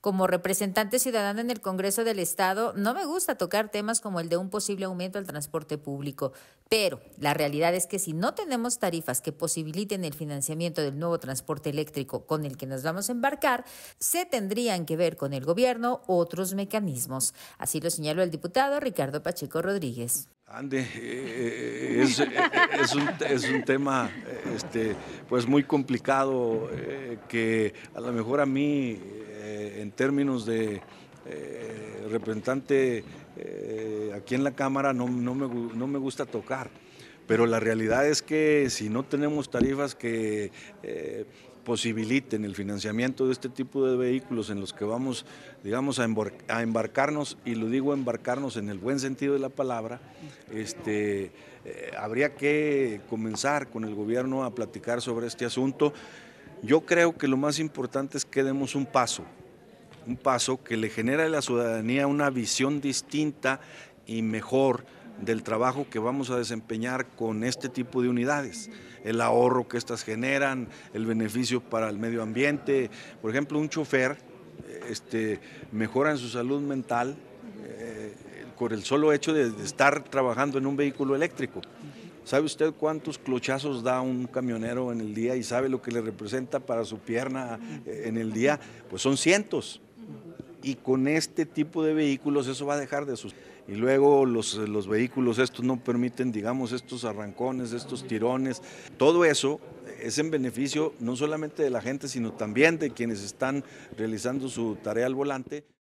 Como representante ciudadana en el Congreso del Estado, no me gusta tocar temas como el de un posible aumento al transporte público, pero la realidad es que si no tenemos tarifas que posibiliten el financiamiento del nuevo transporte eléctrico con el que nos vamos a embarcar, se tendrían que ver con el gobierno otros mecanismos. Así lo señaló el diputado Ricardo Pacheco Rodríguez. Ande, eh, eh, eh, es, un, tema este, pues muy complicado que a lo mejor a mí en términos de eh, representante eh, aquí en la Cámara no, me, gusta tocar, pero la realidad es que si no tenemos tarifas que eh, posibiliten el financiamiento de este tipo de vehículos en los que vamos, digamos, a, a embarcarnos, y lo digo embarcarnos en el buen sentido de la palabra, este, habría que comenzar con el gobierno a platicar sobre este asunto. Yo creo que lo más importante es que demos un paso, un paso que le genera a la ciudadanía una visión distinta y mejor del trabajo que vamos a desempeñar con este tipo de unidades, el ahorro que estas generan, el beneficio para el medio ambiente. Por ejemplo, un chofer este, mejora en su salud mental eh, por el solo hecho de, de, estar trabajando en un vehículo eléctrico. ¿Sabe usted cuántos clochazos da un camionero en el día y sabe lo que le representa para su pierna eh, en el día? Pues son cientos y con este tipo de vehículos eso va a dejar de sus... Y luego los, los vehículos estos no permiten, digamos, estos arrancones, estos tirones. Todo eso es en beneficio no solamente de la gente, sino también de quienes están realizando su tarea al volante.